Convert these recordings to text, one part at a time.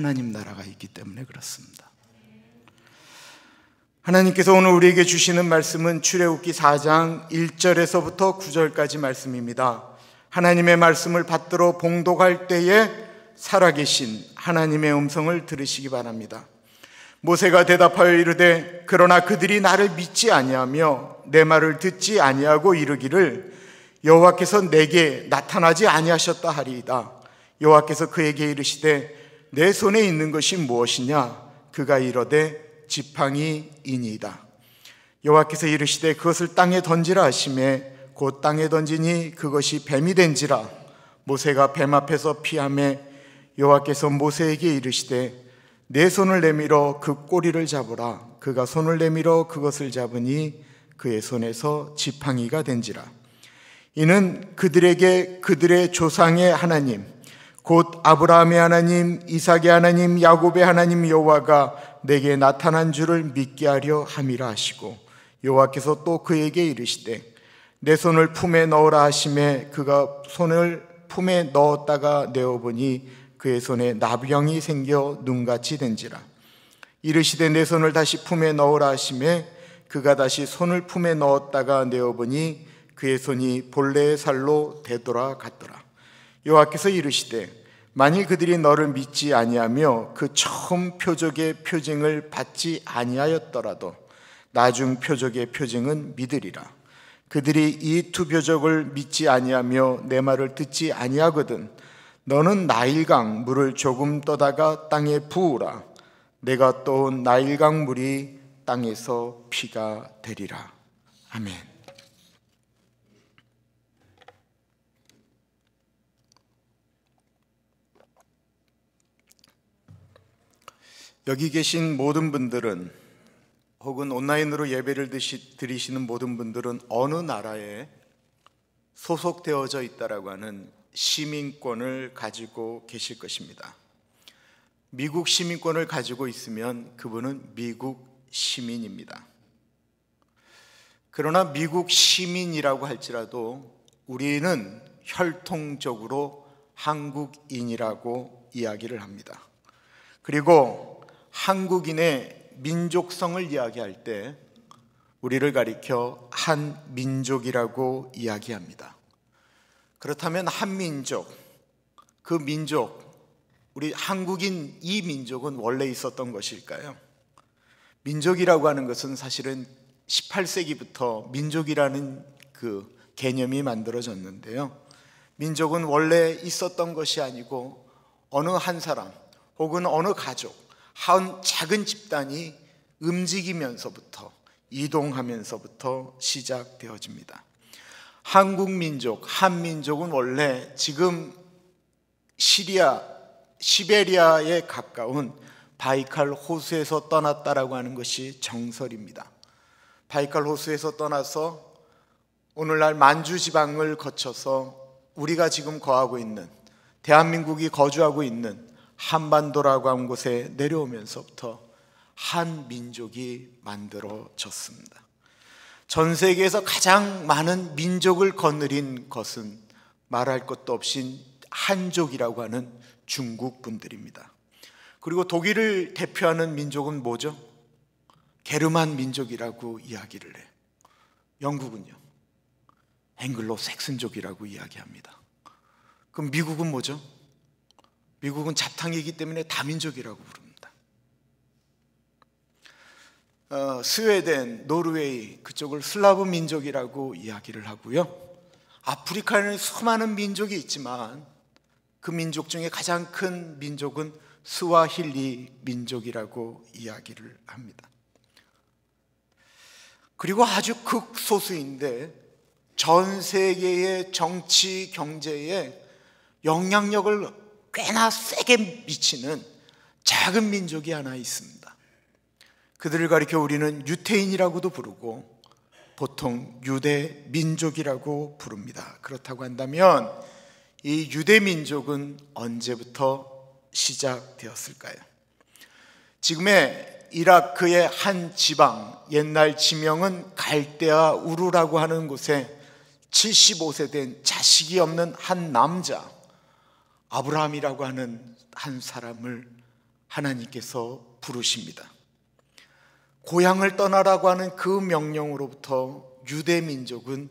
하나님 나라가 있기 때문에 그렇습니다. 하나님께서 오늘 우리에게 주시는 말씀은 출애굽기 4장 1절에서부터 9절까지 말씀입니다. 하나님의 말씀을 받들어 봉독할 때에 살아계신 하나님의 음성을 들으시기 바랍니다. 모세가 대답하여 이르되 그러나 그들이 나를 믿지 아니하며 내 말을 듣지 아니하고 이르기를 여호와께서 내게 나타나지 아니하셨다 하리이다. 여호와께서 그에게 이르시되 내 손에 있는 것이 무엇이냐? 그가 이르되 지팡이 이니이다. 여호와께서 이르시되 그것을 땅에 던지라 하심에 곧 땅에 던지니 그것이 뱀이 된지라 모세가 뱀 앞에서 피함에 여호와께서 모세에게 이르시되 내 손을 내밀어 그 꼬리를 잡으라 그가 손을 내밀어 그것을 잡으니 그의 손에서 지팡이가 된지라 이는 그들에게 그들의 조상의 하나님 곧 아브라함의 하나님, 이삭의 하나님, 야곱의 하나님 여호와가 내게 나타난 줄을 믿게 하려 함이라 하시고 여호와께서 또 그에게 이르시되 내 손을 품에 넣으라 하심에 그가 손을 품에 넣었다가 내어 보니 그의 손에 나병이 생겨 눈같이 된지라 이르시되 내 손을 다시 품에 넣으라 하심에 그가 다시 손을 품에 넣었다가 내어 보니 그의 손이 본래의 살로 되돌아갔더라 여호와께서 이르시되 만일 그들이 너를 믿지 아니하며 그 처음 표적의 표징을 받지 아니하였더라도 나중 표적의 표징은 믿으리라. 그들이 이투 표적을 믿지 아니하며 내 말을 듣지 아니하거든 너는 나일강 물을 조금 떠다가 땅에 부으라. 내가 떠온 나일강 물이 땅에서 피가 되리라. 아멘. 여기 계신 모든 분들은 혹은 온라인으로 예배를 드리시는 모든 분들은 어느 나라에 소속되어져 있다라고 하는 시민권을 가지고 계실 것입니다. 미국 시민권을 가지고 있으면 그분은 미국 시민입니다. 그러나 미국 시민이라고 할지라도 우리는 혈통적으로 한국인이라고 이야기를 합니다. 그리고 한국인의 민족성을 이야기할 때 우리를 가리켜 한 민족이라고 이야기합니다. 그렇다면 한 민족, 그 민족, 우리 한국인 이 민족은 원래 있었던 것일까요? 민족이라고 하는 것은 사실은 18세기부터 민족이라는 그 개념이 만들어졌는데요. 민족은 원래 있었던 것이 아니고 어느 한 사람 혹은 어느 가족 한 작은 집단이 움직이면서부터 이동하면서부터 시작되어집니다. 한국 민족, 한민족은 원래 지금 시리아, 시베리아에 가까운 바이칼 호수에서 떠났다라고 하는 것이 정설입니다. 바이칼 호수에서 떠나서 오늘날 만주 지방을 거쳐서 우리가 지금 거하고 있는 대한민국이 거주하고 있는 한반도라고 한 곳에 내려오면서부터 한 민족이 만들어졌습니다. 전 세계에서 가장 많은 민족을 거느린 것은 말할 것도 없인 한족이라고 하는 중국 분들입니다. 그리고 독일을 대표하는 민족은 뭐죠? 게르만 민족이라고 이야기를 해. 영국은요. 앵글로 색슨족이라고 이야기합니다. 그럼 미국은 뭐죠? 미국은 자탕이기 때문에 다민족이라고 부릅니다. 어, 스웨덴, 노르웨이 그쪽을 슬라브 민족이라고 이야기를 하고요. 아프리카에는 수많은 민족이 있지만 그 민족 중에 가장 큰 민족은 스와힐리 민족이라고 이야기를 합니다. 그리고 아주 극소수인데 전 세계의 정치 경제에 영향력을 꽤나 세게 미치는 작은 민족이 하나 있습니다. 그들을 가리켜 우리는 유태인이라고도 부르고 보통 유대 민족이라고 부릅니다. 그렇다고 한다면 이 유대 민족은 언제부터 시작되었을까요? 지금의 이라크의 한 지방, 옛날 지명은 갈대아 우루라고 하는 곳에 75세 된 자식이 없는 한 남자, 아브라함이라고 하는 한 사람을 하나님께서 부르십니다. 고향을 떠나라고 하는 그 명령으로부터 유대 민족은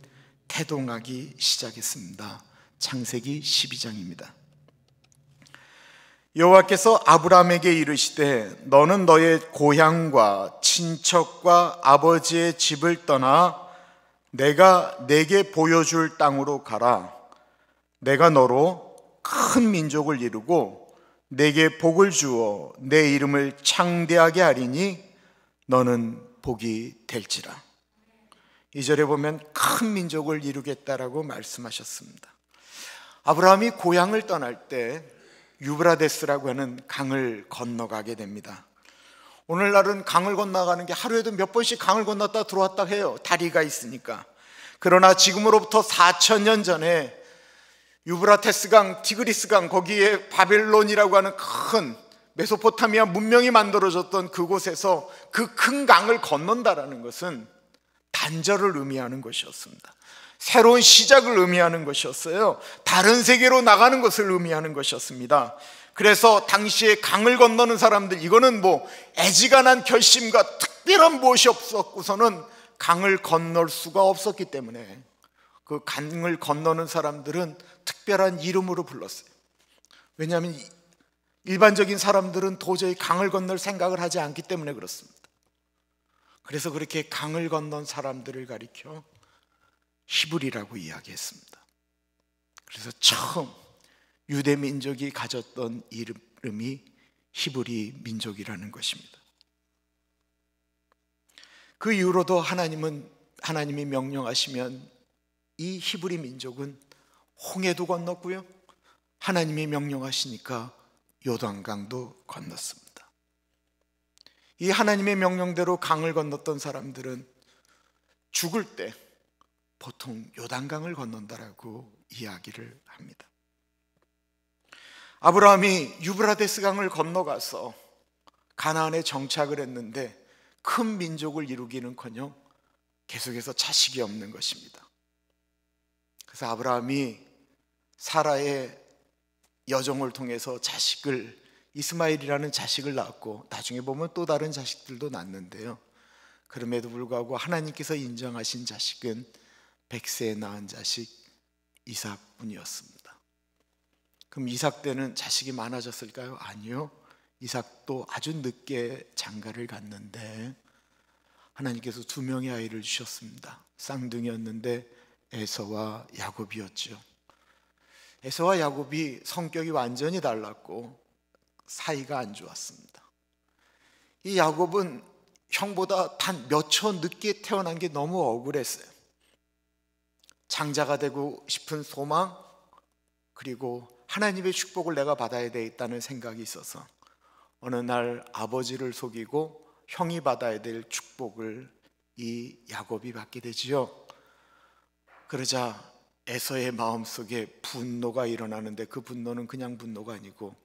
태동하기 시작했습니다. 창세기 12장입니다. 여호와께서 아브라함에게 이르시되 너는 너의 고향과 친척과 아버지의 집을 떠나 내가 내게 보여줄 땅으로 가라. 내가 너로 큰 민족을 이루고 내게 복을 주어 내 이름을 창대하게 하리니 너는 복이 될지라. 이절에 보면 큰 민족을 이루겠다라고 말씀하셨습니다. 아브라함이 고향을 떠날 때 유브라데스라고 하는 강을 건너가게 됩니다. 오늘날은 강을 건너가는 게 하루에도 몇 번씩 강을 건넜다 들어왔다 해요. 다리가 있으니까. 그러나 지금으로부터 4천 년 전에 유브라테스강, 티그리스강 거기에 바벨론이라고 하는 큰 메소포타미아 문명이 만들어졌던 그곳에서 그 큰 강을 건넌다라는 것은 단절을 의미하는 것이었습니다. 새로운 시작을 의미하는 것이었어요. 다른 세계로 나가는 것을 의미하는 것이었습니다. 그래서 당시에 강을 건너는 사람들, 이거는 뭐 애지간한 결심과 특별한 무엇이 없었고서는 강을 건널 수가 없었기 때문에 그 강을 건너는 사람들은 특별한 이름으로 불렀어요. 왜냐하면 일반적인 사람들은 도저히 강을 건널 생각을 하지 않기 때문에 그렇습니다. 그래서 그렇게 강을 건넌 사람들을 가리켜 히브리라고 이야기했습니다. 그래서 처음 유대 민족이 가졌던 이름이 히브리 민족이라는 것입니다. 그 이후로도 하나님은 하나님이 명령하시면 이 히브리 민족은 홍해도 건넜고요. 하나님이 명령하시니까 요단강도 건넜습니다. 이 하나님의 명령대로 강을 건넜던 사람들은 죽을 때 보통 요단강을 건넌다라고 이야기를 합니다. 아브라함이 유브라데스 강을 건너가서 가나안에 정착을 했는데 큰 민족을 이루기는커녕 계속해서 자식이 없는 것입니다. 그래서 아브라함이 사라의 여정을 통해서 자식을 이스마일이라는 자식을 낳았고 나중에 보면 또 다른 자식들도 낳는데요. 그럼에도 불구하고 하나님께서 인정하신 자식은 백세에 낳은 자식 이삭뿐이었습니다. 그럼 이삭 때는 자식이 많아졌을까요? 아니요. 이삭도 아주 늦게 장가를 갔는데 하나님께서 두 명의 아이를 주셨습니다. 쌍둥이였는데 에서와 야곱이었죠. 에서와 야곱이 성격이 완전히 달랐고 사이가 안 좋았습니다. 이 야곱은 형보다 단 몇 초 늦게 태어난 게 너무 억울했어요. 장자가 되고 싶은 소망 그리고 하나님의 축복을 내가 받아야 되겠다는 생각이 있어서 어느 날 아버지를 속이고 형이 받아야 될 축복을 이 야곱이 받게 되지요. 그러자 에서의 마음속에 분노가 일어나는데 그 분노는 그냥 분노가 아니고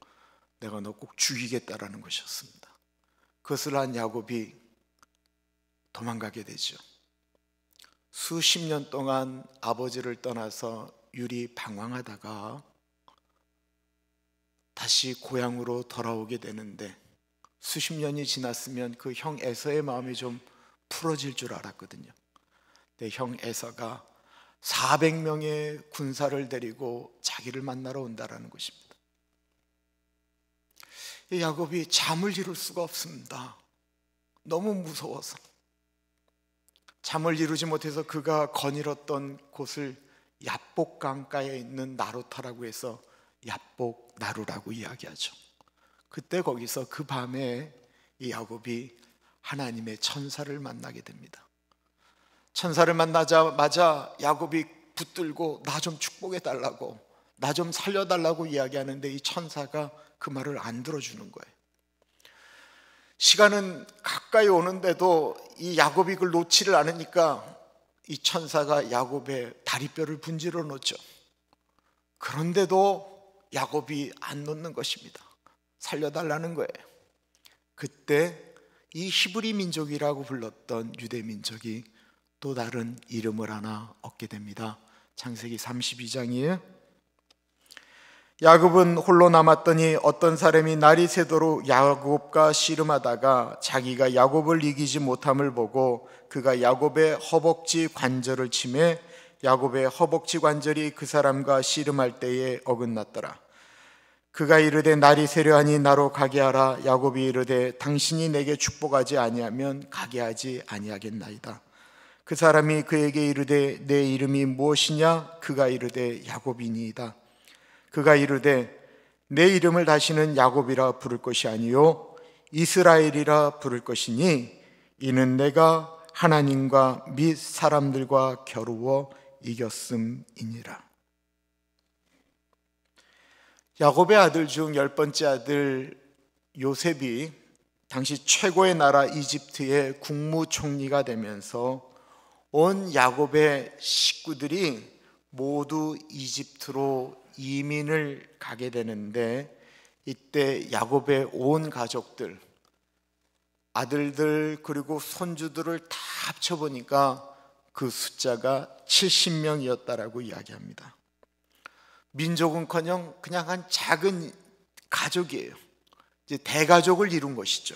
내가 너 꼭 죽이겠다라는 것이었습니다. 그것을 한 야곱이 도망가게 되죠. 수십 년 동안 아버지를 떠나서 유리 방황하다가 다시 고향으로 돌아오게 되는데 수십 년이 지났으면 그 형 에서의 마음이 좀 풀어질 줄 알았거든요. 근형 에서가 400명의 군사를 데리고 자기를 만나러 온다라는 것입니다. 야곱이 잠을 이룰 수가 없습니다. 너무 무서워서. 잠을 이루지 못해서 그가 거닐었던 곳을 야복 강가에 있는 나루타라고 해서 야복 나루라고 이야기하죠. 그때 거기서 그 밤에 이 야곱이 하나님의 천사를 만나게 됩니다. 천사를 만나자마자 야곱이 붙들고 나 좀 축복해 달라고 나 좀 살려 달라고 이야기하는데 이 천사가 그 말을 안 들어주는 거예요. 시간은 가까이 오는데도 이 야곱이 그걸 놓지를 않으니까 이 천사가 야곱의 다리뼈를 분지러 놓죠. 그런데도 야곱이 안 놓는 것입니다. 살려달라는 거예요. 그때 이 히브리 민족이라고 불렀던 유대 민족이 또 다른 이름을 하나 얻게 됩니다. 창세기 32장이에요. 야곱은 홀로 남았더니 어떤 사람이 날이 새도록 야곱과 씨름하다가 자기가 야곱을 이기지 못함을 보고 그가 야곱의 허벅지 관절을 치매 야곱의 허벅지 관절이 그 사람과 씨름할 때에 어긋났더라. 그가 이르되 날이 새려하니 나로 가게 하라 야곱이 이르되 당신이 내게 축복하지 아니하면 가게 하지 아니하겠나이다. 그 사람이 그에게 이르되 내 이름이 무엇이냐 그가 이르되 야곱이니이다 그가 이르되 내 이름을 다시는 야곱이라 부를 것이 아니요 이스라엘이라 부를 것이니 이는 내가 하나님과 및 사람들과 겨루어 이겼음이니라 야곱의 아들 중 열 번째 아들 요셉이 당시 최고의 나라 이집트의 국무총리가 되면서 온 야곱의 식구들이 모두 이집트로 이민을 가게 되는데 이때 야곱의 온 가족들 아들들 그리고 손주들을 다 합쳐 보니까 그 숫자가 70명이었다라고 이야기합니다. 민족은커녕 그냥 한 작은 가족이에요. 이제 대가족을 이룬 것이죠.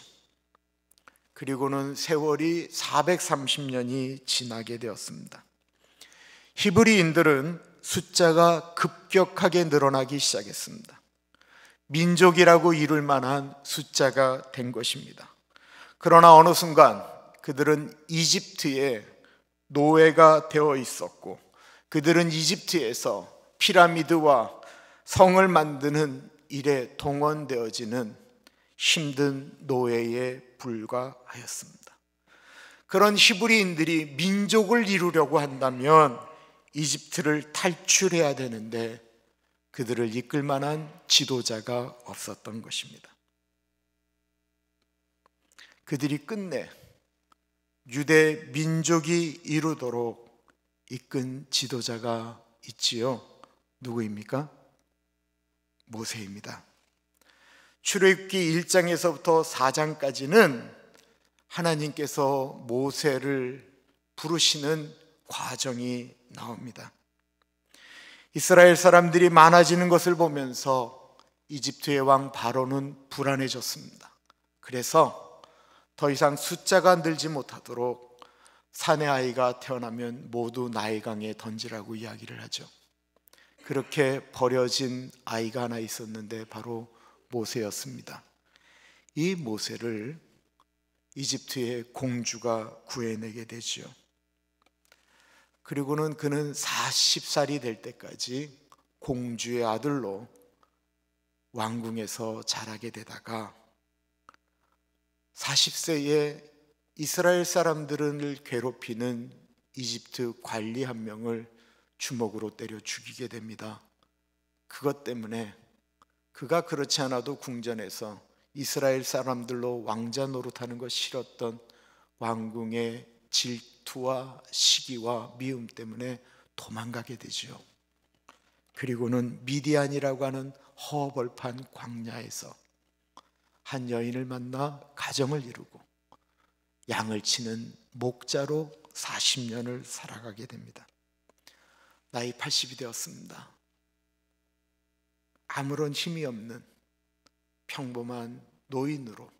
그리고는 세월이 430년이 지나게 되었습니다. 히브리인들은 숫자가 급격하게 늘어나기 시작했습니다. 민족이라고 이룰 만한 숫자가 된 것입니다. 그러나 어느 순간 그들은 이집트에 노예가 되어 있었고 그들은 이집트에서 피라미드와 성을 만드는 일에 동원되어지는 힘든 노예에 불과하였습니다. 그런 히브리인들이 민족을 이루려고 한다면 이집트를 탈출해야 되는데 그들을 이끌 만한 지도자가 없었던 것입니다. 그들이 끝내 유대 민족이 이루도록 이끈 지도자가 있지요. 누구입니까? 모세입니다. 출애굽기 1장에서부터 4장까지는 하나님께서 모세를 부르시는 과정이 나옵니다. 이스라엘 사람들이 많아지는 것을 보면서 이집트의 왕 바로는 불안해졌습니다. 그래서 더 이상 숫자가 늘지 못하도록 사내 아이가 태어나면 모두 나일강에 던지라고 이야기를 하죠. 그렇게 버려진 아이가 하나 있었는데 바로 모세였습니다. 이 모세를 이집트의 공주가 구해내게 되지요. 그리고는 그는 40살이 될 때까지 공주의 아들로 왕궁에서 자라게 되다가 40세에 이스라엘 사람들을 괴롭히는 이집트 관리 한 명을 주먹으로 때려 죽이게 됩니다. 그것 때문에 그가 그렇지 않아도 궁전에서 이스라엘 사람들로 왕자 노릇하는 것 싫었던 왕궁의 질투와 시기와 미움 때문에 도망가게 되지요. 그리고는 미디안이라고 하는 허벌판 광야에서 한 여인을 만나 가정을 이루고 양을 치는 목자로 40년을 살아가게 됩니다. 나이 80이 되었습니다. 아무런 힘이 없는 평범한 노인으로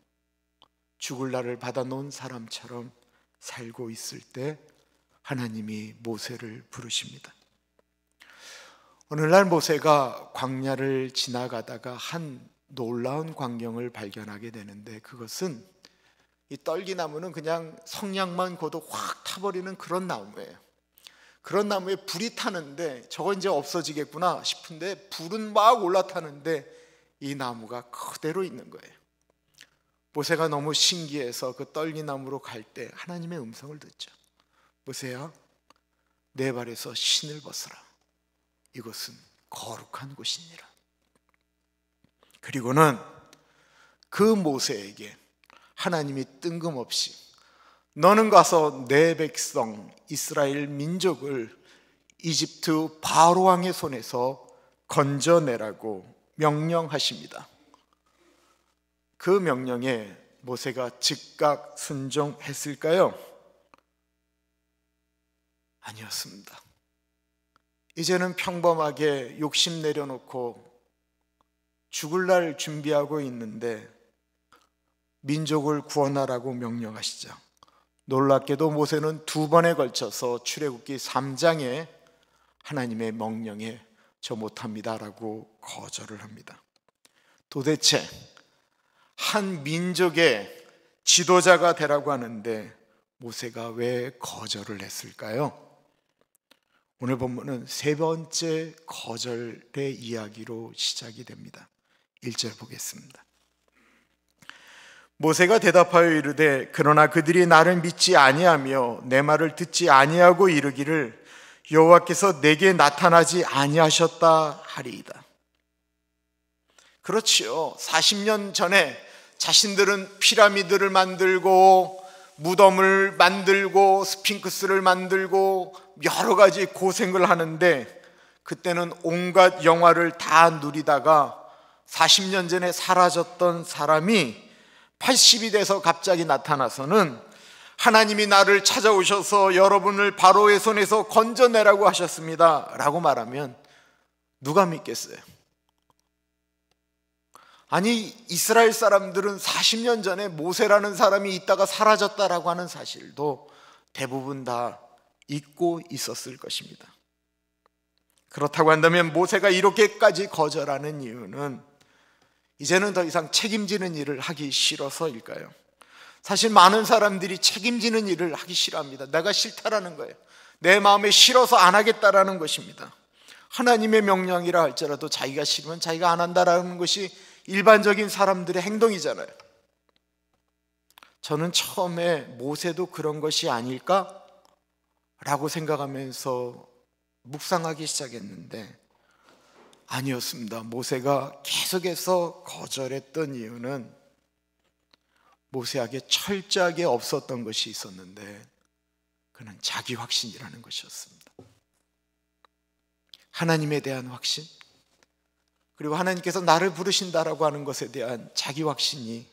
죽을 날을 받아놓은 사람처럼 살고 있을 때 하나님이 모세를 부르십니다. 오늘날 모세가 광야를 지나가다가 한 놀라운 광경을 발견하게 되는데 그것은 이 떨기나무는 그냥 성냥만 고도 확 타버리는 그런 나무예요. 그런 나무에 불이 타는데 저거 이제 없어지겠구나 싶은데 불은 막 올라타는데 이 나무가 그대로 있는 거예요. 모세가 너무 신기해서 그 떨기나무로 갈 때 하나님의 음성을 듣죠. 모세야, 내 발에서 신을 벗어라. 이것은 거룩한 곳이니라. 그리고는 그 모세에게 하나님이 뜬금없이 너는 가서 내 백성 이스라엘 민족을 이집트 바로 왕의 손에서 건져내라고 명령하십니다. 그 명령에 모세가 즉각 순종했을까요? 아니었습니다. 이제는 평범하게 욕심 내려놓고 죽을 날 준비하고 있는데 민족을 구원하라고 명령하시죠. 놀랍게도 모세는 두 번에 걸쳐서 출애굽기 3장에 하나님의 명령에 저 못합니다라고 거절을 합니다. 도대체 한 민족의 지도자가 되라고 하는데 모세가 왜 거절을 했을까요? 오늘 본문은 세 번째 거절의 이야기로 시작이 됩니다. 1절 보겠습니다. 모세가 대답하여 이르되 그러나 그들이 나를 믿지 아니하며 내 말을 듣지 아니하고 이르기를 여호와께서 내게 나타나지 아니하셨다 하리이다. 그렇지요. 40년 전에 자신들은 피라미드를 만들고 무덤을 만들고 스핑크스를 만들고 여러 가지 고생을 하는데 그때는 온갖 영화를 다 누리다가 40년 전에 사라졌던 사람이 80이 돼서 갑자기 나타나서는 하나님이 나를 찾아오셔서 여러분을 바로의 손에서 건져내라고 하셨습니다. 라고 말하면 누가 믿겠어요? 아니, 이스라엘 사람들은 40년 전에 모세라는 사람이 있다가 사라졌다라고 하는 사실도 대부분 다 잊고 있었을 것입니다. 그렇다고 한다면 모세가 이렇게까지 거절하는 이유는 이제는 더 이상 책임지는 일을 하기 싫어서일까요? 사실 많은 사람들이 책임지는 일을 하기 싫어합니다. 내가 싫다라는 거예요. 내 마음에 싫어서 안 하겠다라는 것입니다. 하나님의 명령이라 할지라도 자기가 싫으면 자기가 안 한다라는 것이 일반적인 사람들의 행동이잖아요. 저는 처음에 모세도 그런 것이 아닐까? 라고 생각하면서 묵상하기 시작했는데 아니었습니다. 모세가 계속해서 거절했던 이유는 모세에게 철저하게 없었던 것이 있었는데 그는 자기 확신이라는 것이었습니다. 하나님에 대한 확신 그리고 하나님께서 나를 부르신다라고 하는 것에 대한 자기 확신이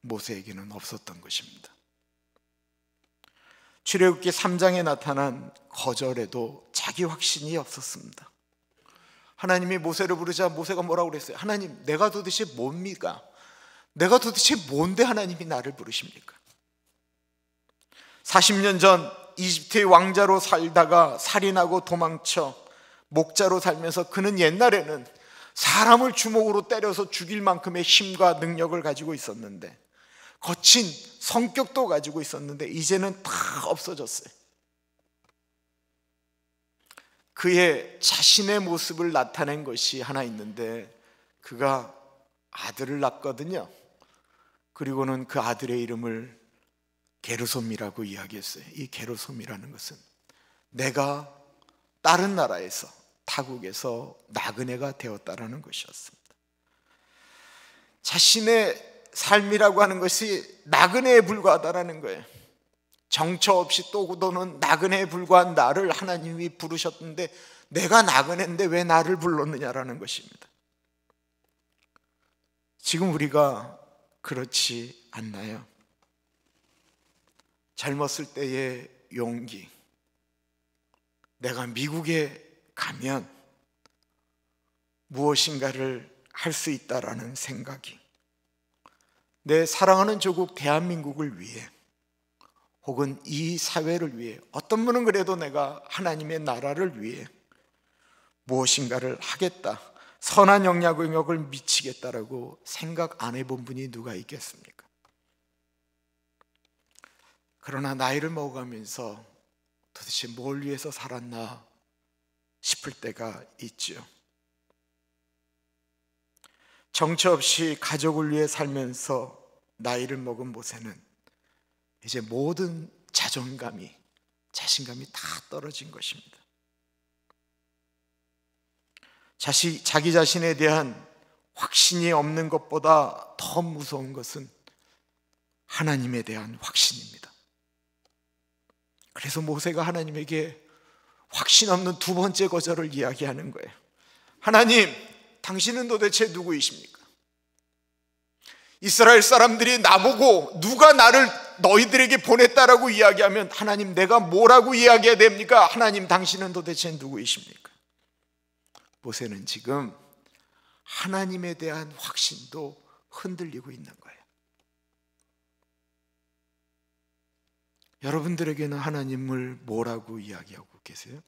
모세에게는 없었던 것입니다. 출애굽기 3장에 나타난 거절에도 자기 확신이 없었습니다. 하나님이 모세를 부르자 모세가 뭐라고 그랬어요? 하나님, 내가 도대체 뭡니까? 내가 도대체 뭔데 하나님이 나를 부르십니까? 40년 전 이집트의 왕자로 살다가 살인하고 도망쳐 목자로 살면서 그는 옛날에는 사람을 주먹으로 때려서 죽일 만큼의 힘과 능력을 가지고 있었는데 거친 성격도 가지고 있었는데 이제는 다 없어졌어요. 그의 자신의 모습을 나타낸 것이 하나 있는데 그가 아들을 낳거든요. 그리고는 그 아들의 이름을 게르솜이라고 이야기했어요. 이 게르솜이라는 것은 내가 다른 나라에서 타국에서 나그네가 되었다라는 것이었습니다. 자신의 삶이라고 하는 것이 나그네에 불과하다라는 거예요. 정처 없이 또구도는 나그네에 불과한 나를 하나님이 부르셨는데 내가 나그네인데 왜 나를 불렀느냐라는 것입니다. 지금 우리가 그렇지 않나요? 젊었을 때의 용기. 내가 미국에 가면 무엇인가를 할 수 있다라는 생각이. 내 사랑하는 조국 대한민국을 위해 혹은 이 사회를 위해 어떤 분은 그래도 내가 하나님의 나라를 위해 무엇인가를 하겠다. 선한 영향 영역을 미치겠다라고 생각 안 해본 분이 누가 있겠습니까? 그러나 나이를 먹어가면서 도대체 뭘 위해서 살았나 싶을 때가 있죠. 정처 없이 가족을 위해 살면서 나이를 먹은 모세는 이제 모든 자존감이, 자신감이 다 떨어진 것입니다. 자시, 자기 자신에 대한 확신이 없는 것보다 더 무서운 것은 하나님에 대한 확신입니다. 그래서 모세가 하나님에게 확신 없는 두 번째 거절을 이야기하는 거예요. 하나님, 당신은 도대체 누구이십니까? 이스라엘 사람들이 나보고 누가 나를 너희들에게 보냈다라고 이야기하면 하나님 내가 뭐라고 이야기해야 됩니까? 하나님 당신은 도대체 누구이십니까? 모세는 지금 하나님에 대한 확신도 흔들리고 있는 거예요. 여러분들에게는 하나님을 뭐라고 이야기하고 계세요?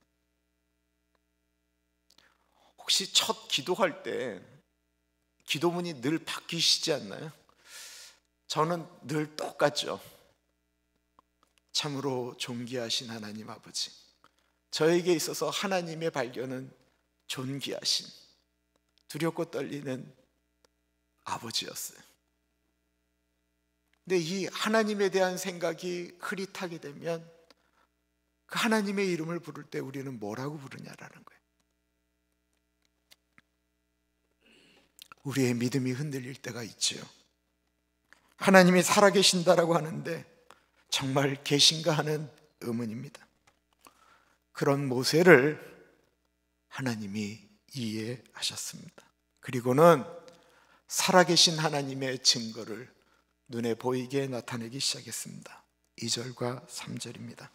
혹시 첫 기도할 때 기도문이 늘 바뀌시지 않나요? 저는 늘 똑같죠. 참으로 존귀하신 하나님 아버지. 저에게 있어서 하나님의 발견은 존귀하신 두렵고 떨리는 아버지였어요. 근데 이 하나님에 대한 생각이 흐릿하게 되면 그 하나님의 이름을 부를 때 우리는 뭐라고 부르냐라는 거예요. 우리의 믿음이 흔들릴 때가 있죠 하나님이 살아계신다라고 하는데 정말 계신가 하는 의문입니다. 그런 모세를 하나님이 이해하셨습니다. 그리고는 살아계신 하나님의 증거를 눈에 보이게 나타내기 시작했습니다. 2절과 3절입니다.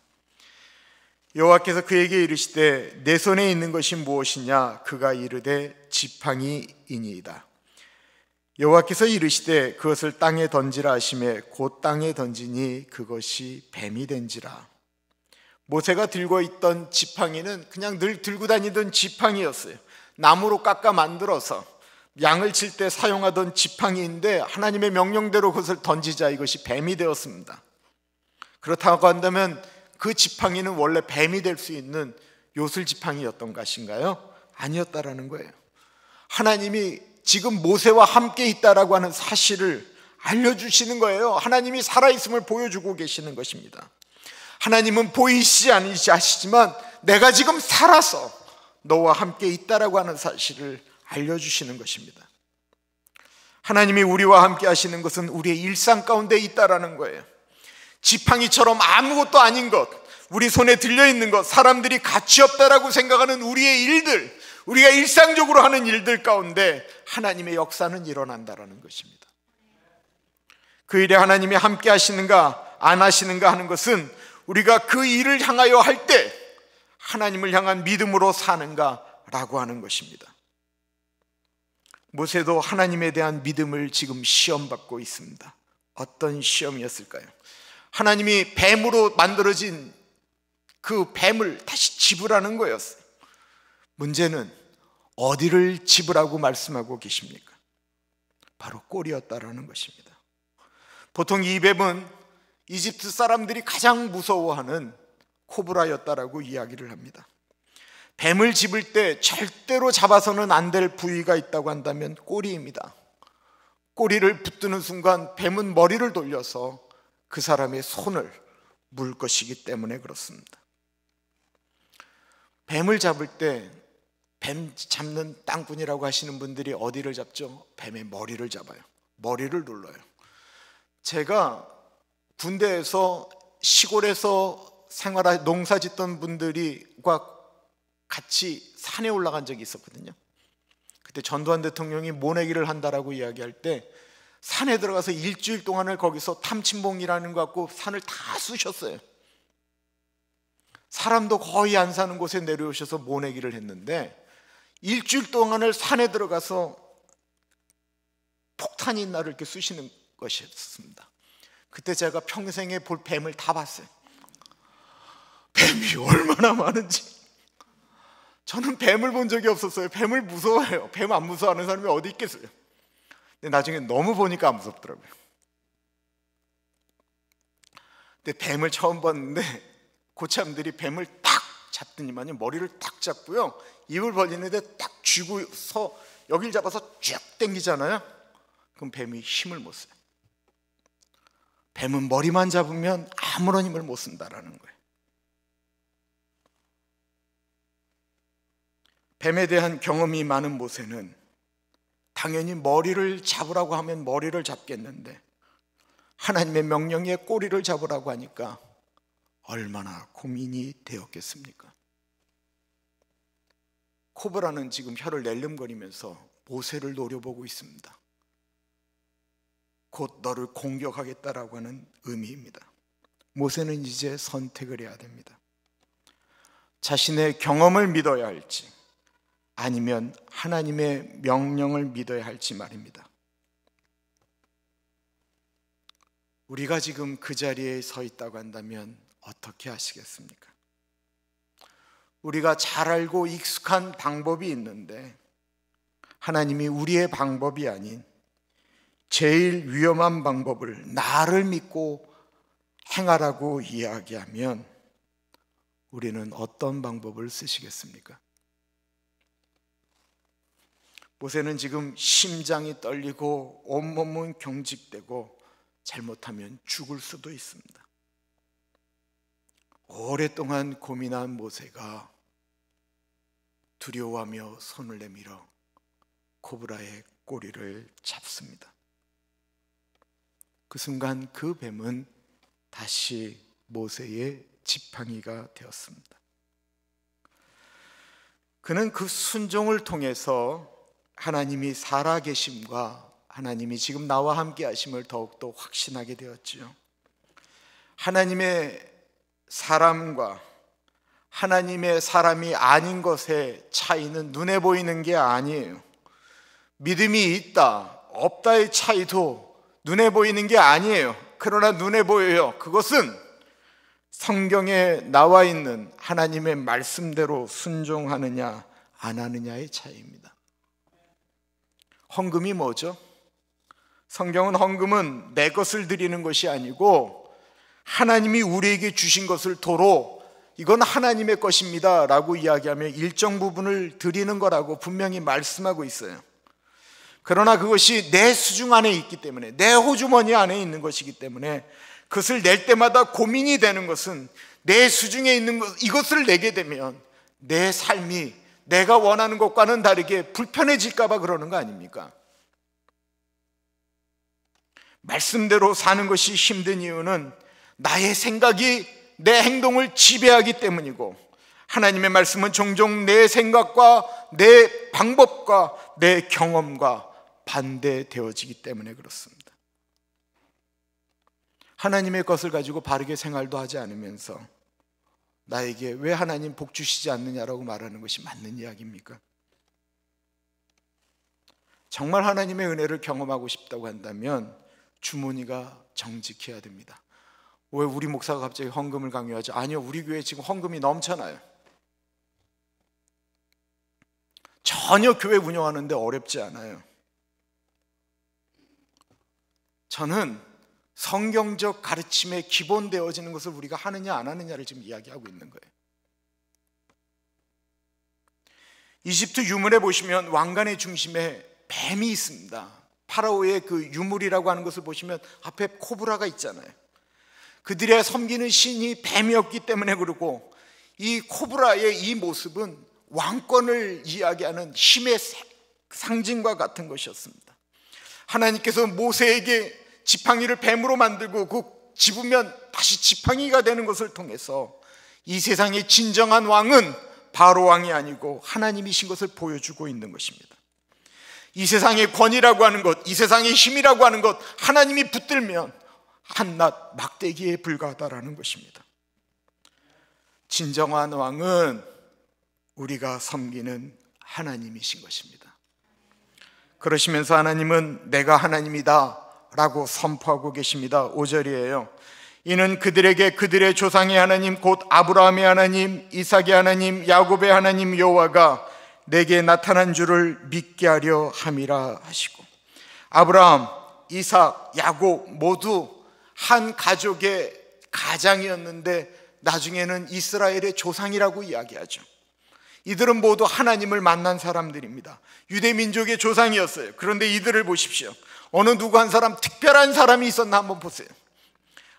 여호와께서 그에게 이르시되 내 손에 있는 것이 무엇이냐 그가 이르되 지팡이이니이다. 여호와께서 이르시되 그것을 땅에 던지라 하심에 곧 땅에 던지니 그것이 뱀이 된지라 모세가 들고 있던 지팡이는 그냥 늘 들고 다니던 지팡이였어요. 나무로 깎아 만들어서 양을 칠 때 사용하던 지팡이인데 하나님의 명령대로 그것을 던지자 이것이 뱀이 되었습니다. 그렇다고 한다면 그 지팡이는 원래 뱀이 될 수 있는 요술 지팡이였던 것인가요? 아니었다라는 거예요. 하나님이 지금 모세와 함께 있다라고 하는 사실을 알려주시는 거예요. 하나님이 살아있음을 보여주고 계시는 것입니다. 하나님은 보이시 아니시 하시지만 내가 지금 살아서 너와 함께 있다라고 하는 사실을 알려주시는 것입니다. 하나님이 우리와 함께 하시는 것은 우리의 일상 가운데 있다라는 거예요. 지팡이처럼 아무것도 아닌 것, 우리 손에 들려있는 것, 사람들이 가치 없다라고 생각하는 우리의 일들, 우리가 일상적으로 하는 일들 가운데 하나님의 역사는 일어난다라는 것입니다. 그 일에 하나님이 함께 하시는가 안 하시는가 하는 것은 우리가 그 일을 향하여 할 때 하나님을 향한 믿음으로 사는가라고 하는 것입니다. 모세도 하나님에 대한 믿음을 지금 시험받고 있습니다. 어떤 시험이었을까요? 하나님이 뱀으로 만들어진 그 뱀을 다시 지불하는 거였어요. 문제는 어디를 집으라고 말씀하고 계십니까? 바로 꼬리였다라는 것입니다. 보통 이뱀은 이집트 사람들이 가장 무서워하는 코브라였다라고 이야기를 합니다. 뱀을 집을 때 절대로 잡아서는 안 될 부위가 있다고 한다면 꼬리입니다. 꼬리를 붙드는 순간 뱀은 머리를 돌려서 그 사람의 손을 물 것이기 때문에 그렇습니다. 뱀을 잡을 때뱀 잡는 땅꾼이라고 하시는 분들이 어디를 잡죠? 뱀의 머리를 잡아요. 머리를 눌러요. 제가 군대에서 시골에서 생활 농사 짓던 분들과 같이 산에 올라간 적이 있었거든요. 그때 전두환 대통령이 모내기를 한다라고 이야기할 때 산에 들어가서 일주일 동안을 거기서 탐침봉이라는 것 갖고 산을 다 쑤셨어요. 사람도 거의 안 사는 곳에 내려오셔서 모내기를 했는데 일주일 동안을 산에 들어가서 폭탄이 나를 이렇게 쑤시는 것이었습니다. 그때 제가 평생에 볼 뱀을 다 봤어요. 뱀이 얼마나 많은지. 저는 뱀을 본 적이 없었어요. 뱀을 무서워해요. 뱀 안 무서워하는 사람이 어디 있겠어요. 근데 나중에 너무 보니까 안 무섭더라고요. 근데 뱀을 처음 봤는데 고참들이 뱀을 잡더니만요 머리를 딱 잡고요 입을 벌리는데 딱 쥐고서 여길 잡아서 쭉 당기잖아요 그럼 뱀이 힘을 못 써요 뱀은 머리만 잡으면 아무런 힘을 못 쓴다라는 거예요 뱀에 대한 경험이 많은 모세는 당연히 머리를 잡으라고 하면 머리를 잡겠는데 하나님의 명령에 꼬리를 잡으라고 하니까 얼마나 고민이 되었겠습니까? 코브라는 지금 혀를 낼름거리면서 모세를 노려보고 있습니다. 곧 너를 공격하겠다라고 하는 의미입니다. 모세는 이제 선택을 해야 됩니다. 자신의 경험을 믿어야 할지 아니면 하나님의 명령을 믿어야 할지 말입니다. 우리가 지금 그 자리에 서 있다고 한다면 어떻게 하시겠습니까? 우리가 잘 알고 익숙한 방법이 있는데 하나님이 우리의 방법이 아닌 제일 위험한 방법을 나를 믿고 행하라고 이야기하면 우리는 어떤 방법을 쓰시겠습니까? 모세는 지금 심장이 떨리고 온몸은 경직되고 잘못하면 죽을 수도 있습니다. 오랫동안 고민한 모세가 두려워하며 손을 내밀어 코브라의 꼬리를 잡습니다. 그 순간 그 뱀은 다시 모세의 지팡이가 되었습니다. 그는 그 순종을 통해서 하나님이 살아계심과 하나님이 지금 나와 함께 하심을 더욱더 확신하게 되었지요. 하나님의 사람과 하나님의 사람이 아닌 것의 차이는 눈에 보이는 게 아니에요. 믿음이 있다, 없다의 차이도 눈에 보이는 게 아니에요. 그러나 눈에 보여요. 그것은 성경에 나와 있는 하나님의 말씀대로 순종하느냐, 안 하느냐의 차이입니다. 헌금이 뭐죠? 성경은 헌금은 내 것을 드리는 것이 아니고 하나님이 우리에게 주신 것을 도로 이건 하나님의 것입니다. 라고 이야기하며 일정 부분을 드리는 거라고 분명히 말씀하고 있어요. 그러나 그것이 내 수중 안에 있기 때문에, 내 호주머니 안에 있는 것이기 때문에 그것을 낼 때마다 고민이 되는 것은 내 수중에 있는 것, 이것을 내게 되면 내 삶이 내가 원하는 것과는 다르게 불편해질까봐 그러는 거 아닙니까? 말씀대로 사는 것이 힘든 이유는 나의 생각이 내 행동을 지배하기 때문이고 하나님의 말씀은 종종 내 생각과 내 방법과 내 경험과 반대되어지기 때문에 그렇습니다. 하나님의 것을 가지고 바르게 생활도 하지 않으면서 나에게 왜 하나님 복 주시지 않느냐라고 말하는 것이 맞는 이야기입니까? 정말 하나님의 은혜를 경험하고 싶다고 한다면 주머니가 정직해야 됩니다. 왜 우리 목사가 갑자기 헌금을 강요하지? 아니요, 우리 교회 지금 헌금이 넘쳐나요. 전혀 교회 운영하는데 어렵지 않아요. 저는 성경적 가르침에 기본되어지는 것을 우리가 하느냐 안 하느냐를 지금 이야기하고 있는 거예요. 이집트 유물에 보시면 왕관의 중심에 뱀이 있습니다. 파라오의 그 유물이라고 하는 것을 보시면 앞에 코브라가 있잖아요. 그들의 섬기는 신이 뱀이었기 때문에 그러고 이 코브라의 이 모습은 왕권을 이야기하는 힘의 상징과 같은 것이었습니다. 하나님께서 모세에게 지팡이를 뱀으로 만들고 그 집으면 다시 지팡이가 되는 것을 통해서 이 세상의 진정한 왕은 바로 왕이 아니고 하나님이신 것을 보여주고 있는 것입니다. 이 세상의 권위라고 하는 것, 이 세상의 힘이라고 하는 것, 하나님이 붙들면 한낱 막대기에 불과하다라는 것입니다. 진정한 왕은 우리가 섬기는 하나님이신 것입니다. 그러시면서 하나님은 내가 하나님이다 라고 선포하고 계십니다. 5절이에요. 이는 그들에게 그들의 조상의 하나님 곧 아브라함의 하나님, 이삭의 하나님, 야곱의 하나님 여호와가 내게 나타난 줄을 믿게 하려 함이라 하시고 아브라함, 이삭, 야곱 모두 한 가족의 가장이었는데 나중에는 이스라엘의 조상이라고 이야기하죠. 이들은 모두 하나님을 만난 사람들입니다. 유대민족의 조상이었어요. 그런데 이들을 보십시오. 어느 누구 한 사람 특별한 사람이 있었나 한번 보세요.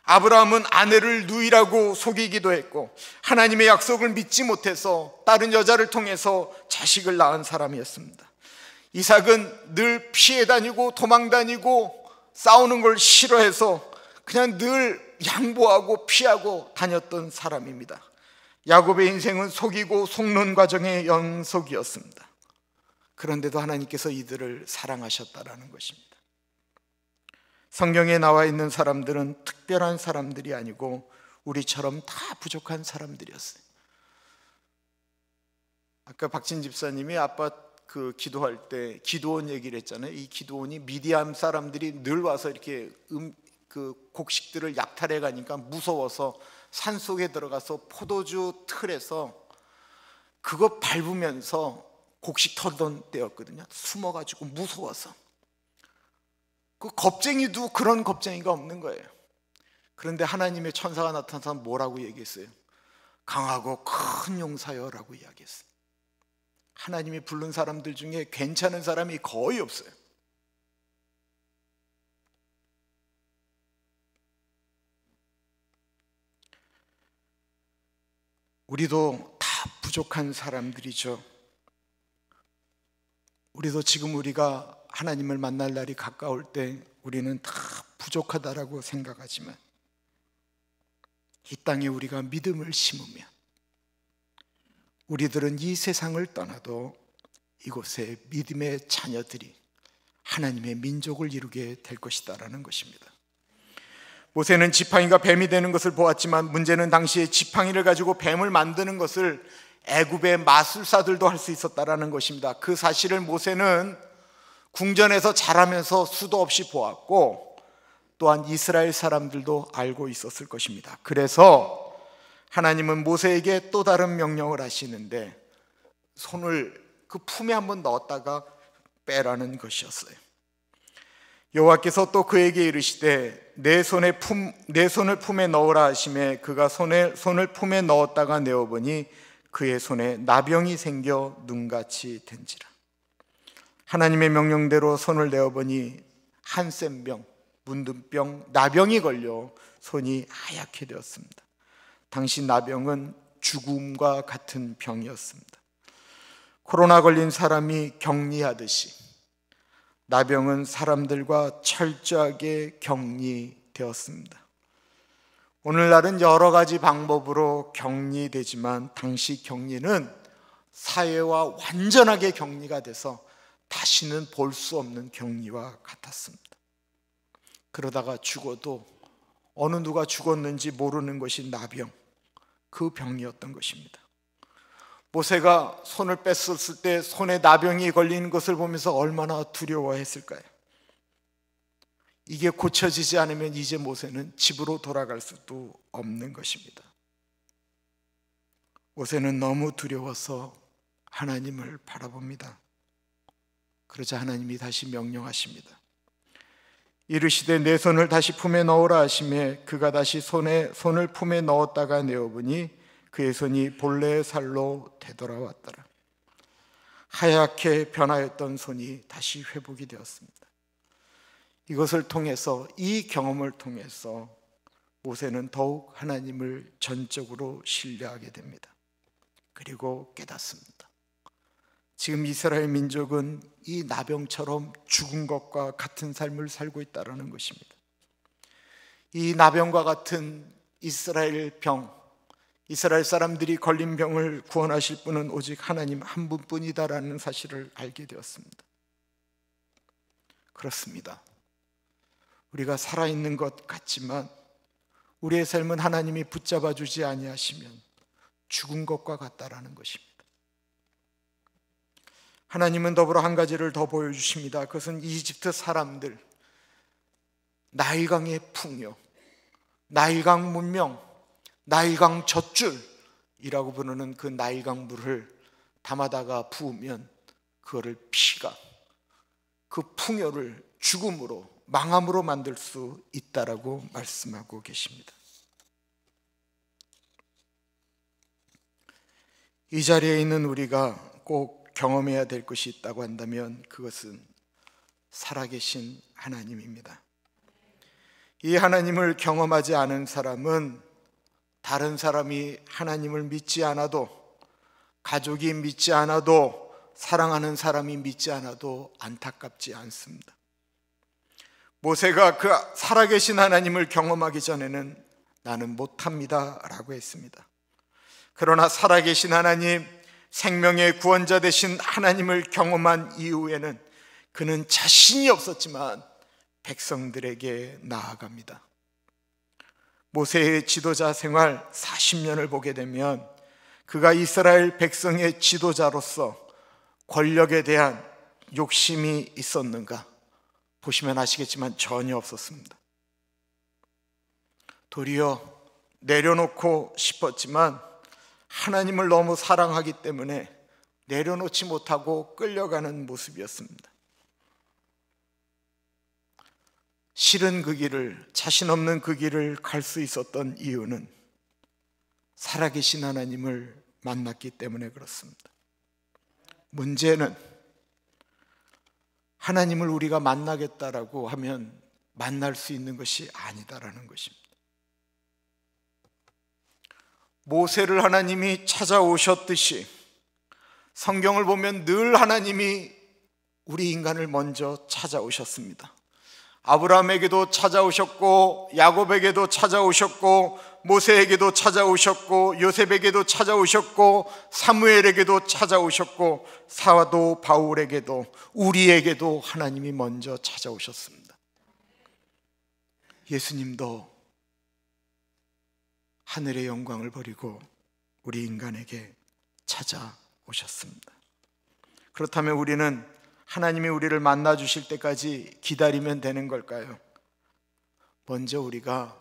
아브라함은 아내를 누이라고 속이기도 했고 하나님의 약속을 믿지 못해서 다른 여자를 통해서 자식을 낳은 사람이었습니다. 이삭은 늘 피해 다니고 도망 다니고 싸우는 걸 싫어해서 그냥 늘 양보하고 피하고 다녔던 사람입니다. 야곱의 인생은 속이고 속는 과정의 연속이었습니다. 그런데도 하나님께서 이들을 사랑하셨다라는 것입니다. 성경에 나와 있는 사람들은 특별한 사람들이 아니고 우리처럼 다 부족한 사람들이었어요. 아까 박진 집사님이 아빠 그 기도할 때 기도원 얘기를 했잖아요. 이 기도원이 미디암 사람들이 늘 와서 이렇게 음, 그 곡식들을 약탈해 가니까 무서워서 산 속에 들어가서 포도주 틀에서 그거 밟으면서 곡식 털던 때였거든요. 숨어가지고 무서워서. 그 겁쟁이도 그런 겁쟁이가 없는 거예요. 그런데 하나님의 천사가 나타나서 뭐라고 얘기했어요? 강하고 큰 용사여라고 이야기했어요. 하나님이 부른 사람들 중에 괜찮은 사람이 거의 없어요. 우리도 다 부족한 사람들이죠. 우리도 지금 우리가 하나님을 만날 날이 가까울 때 우리는 다 부족하다라고 생각하지만 이 땅에 우리가 믿음을 심으면 우리들은 이 세상을 떠나도 이곳에 믿음의 자녀들이 하나님의 민족을 이루게 될 것이다라는 것입니다. 모세는 지팡이가 뱀이 되는 것을 보았지만 문제는 당시에 지팡이를 가지고 뱀을 만드는 것을 애굽의 마술사들도 할 수 있었다라는 것입니다. 그 사실을 모세는 궁전에서 자라면서 수도 없이 보았고 또한 이스라엘 사람들도 알고 있었을 것입니다. 그래서 하나님은 모세에게 또 다른 명령을 하시는데 손을 그 품에 한번 넣었다가 빼라는 것이었어요. 여호와께서 또 그에게 이르시되 내 손에 품, 내 손을 품에 넣으라 하심에 그가 손에, 손을 품에 넣었다가 내어보니 그의 손에 나병이 생겨 눈같이 된지라. 하나님의 명령대로 손을 내어보니 한센병, 문둥병, 나병이 걸려 손이 하얗게 되었습니다. 당시 나병은 죽음과 같은 병이었습니다. 코로나 걸린 사람이 격리하듯이 나병은 사람들과 철저하게 격리되었습니다. 오늘날은 여러 가지 방법으로 격리되지만 당시 격리는 사회와 완전하게 격리가 돼서 다시는 볼 수 없는 격리와 같았습니다. 그러다가 죽어도 어느 누가 죽었는지 모르는 것이 나병, 그 병이었던 것입니다. 모세가 손을 뺐었을 때 손에 나병이 걸린 것을 보면서 얼마나 두려워했을까요? 이게 고쳐지지 않으면 이제 모세는 집으로 돌아갈 수도 없는 것입니다. 모세는 너무 두려워서 하나님을 바라봅니다. 그러자 하나님이 다시 명령하십니다. 이르시되 내 손을 다시 품에 넣으라 하심에 그가 다시 손에 손을 품에 넣었다가 내어보니 그의 손이 본래의 살로 되돌아왔더라. 하얗게 변하였던 손이 다시 회복이 되었습니다. 이것을 통해서 이 경험을 통해서 모세는 더욱 하나님을 전적으로 신뢰하게 됩니다. 그리고 깨닫습니다. 지금 이스라엘 민족은 이 나병처럼 죽은 것과 같은 삶을 살고 있다라는 것입니다. 이 나병과 같은 이스라엘 병 이스라엘 사람들이 걸린 병을 구원하실 분은 오직 하나님 한 분뿐이다라는 사실을 알게 되었습니다. 그렇습니다. 우리가 살아있는 것 같지만 우리의 삶은 하나님이 붙잡아 주지 아니하시면 죽은 것과 같다라는 것입니다. 하나님은 더불어 한 가지를 더 보여주십니다. 그것은 이집트 사람들, 나일강의 풍요, 나일강 문명, 나일강 젖줄이라고 부르는 그 나일강 물을 담아다가 부으면 그거를 피가 그 풍요를 죽음으로 망함으로 만들 수 있다라고 말씀하고 계십니다. 이 자리에 있는 우리가 꼭 경험해야 될 것이 있다고 한다면 그것은 살아계신 하나님입니다. 이 하나님을 경험하지 않은 사람은 다른 사람이 하나님을 믿지 않아도 가족이 믿지 않아도 사랑하는 사람이 믿지 않아도 안타깝지 않습니다. 모세가 그 살아계신 하나님을 경험하기 전에는 나는 못합니다. 라고 했습니다. 그러나 살아계신 하나님, 생명의 구원자 되신 하나님을 경험한 이후에는 그는 자신이 없었지만 백성들에게 나아갑니다. 모세의 지도자 생활 40년을 보게 되면 그가 이스라엘 백성의 지도자로서 권력에 대한 욕심이 있었는가? 보시면 아시겠지만 전혀 없었습니다. 도리어 내려놓고 싶었지만 하나님을 너무 사랑하기 때문에 내려놓지 못하고 끌려가는 모습이었습니다. 실은 그 길을, 자신 없는 그 길을 갈 수 있었던 이유는 살아계신 하나님을 만났기 때문에 그렇습니다. 문제는 하나님을 우리가 만나겠다라고 하면 만날 수 있는 것이 아니다라는 것입니다. 모세를 하나님이 찾아오셨듯이 성경을 보면 늘 하나님이 우리 인간을 먼저 찾아오셨습니다. 아브라함에게도 찾아오셨고 야곱에게도 찾아오셨고 모세에게도 찾아오셨고 요셉에게도 찾아오셨고 사무엘에게도 찾아오셨고 사도 바울에게도 우리에게도 하나님이 먼저 찾아오셨습니다. 예수님도 하늘의 영광을 버리고 우리 인간에게 찾아오셨습니다. 그렇다면 우리는 하나님이 우리를 만나 주실 때까지 기다리면 되는 걸까요? 먼저 우리가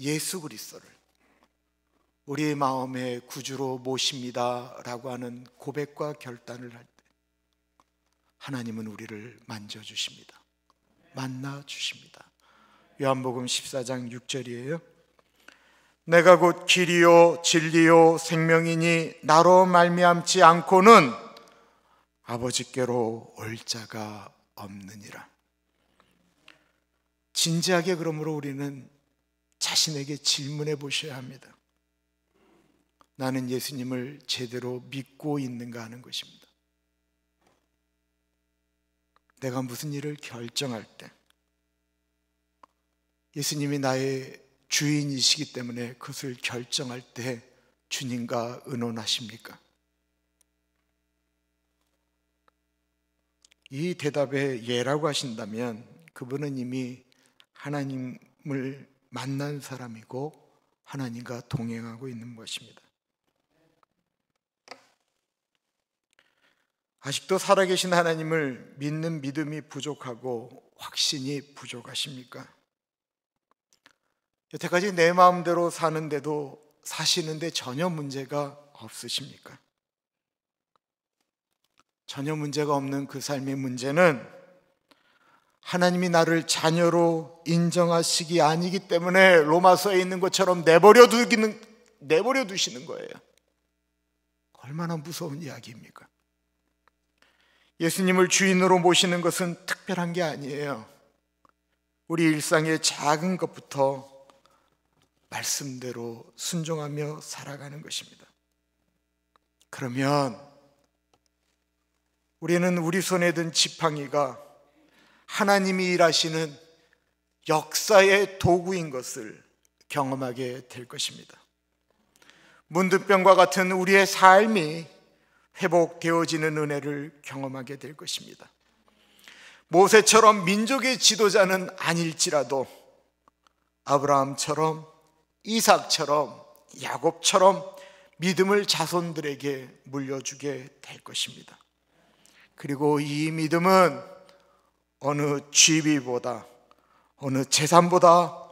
예수 그리스도를 우리의 마음의 구주로 모십니다라고 하는 고백과 결단을 할 때 하나님은 우리를 만져 주십니다. 만나 주십니다. 요한복음 14장 6절이에요. 내가 곧 길이요 진리요 생명이니 나로 말미암지 않고는 아버지께로 올 자가 없느니라. 진지하게 그러므로 우리는 자신에게 질문해 보셔야 합니다. 나는 예수님을 제대로 믿고 있는가 하는 것입니다. 내가 무슨 일을 결정할 때 예수님이 나의 주인이시기 때문에 그것을 결정할 때 주님과 의논하십니까? 이 대답에 예라고 하신다면 그분은 이미 하나님을 만난 사람이고 하나님과 동행하고 있는 것입니다. 아직도 살아계신 하나님을 믿는 믿음이 부족하고 확신이 부족하십니까? 여태까지 내 마음대로 사는데도 사시는데 전혀 문제가 없으십니까? 전혀 문제가 없는 그 삶의 문제는 하나님이 나를 자녀로 인정하시기 아니기 때문에 로마서에 있는 것처럼 내버려 두기는 내버려 두시는 거예요. 얼마나 무서운 이야기입니까? 예수님을 주인으로 모시는 것은 특별한 게 아니에요. 우리 일상의 작은 것부터 말씀대로 순종하며 살아가는 것입니다. 그러면 우리는 우리 손에 든 지팡이가 하나님이 일하시는 역사의 도구인 것을 경험하게 될 것입니다. 문득병과 같은 우리의 삶이 회복되어지는 은혜를 경험하게 될 것입니다. 모세처럼 민족의 지도자는 아닐지라도 아브라함처럼 이삭처럼 야곱처럼 믿음을 자손들에게 물려주게 될 것입니다. 그리고 이 믿음은 어느 지위보다 어느 재산보다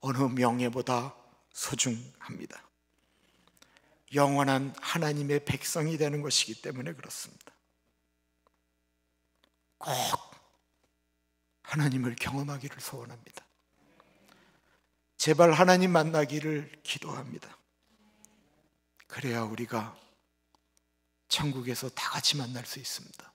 어느 명예보다 소중합니다. 영원한 하나님의 백성이 되는 것이기 때문에 그렇습니다. 꼭 하나님을 경험하기를 소원합니다. 제발 하나님 만나기를 기도합니다. 그래야 우리가 천국에서 다 같이 만날 수 있습니다.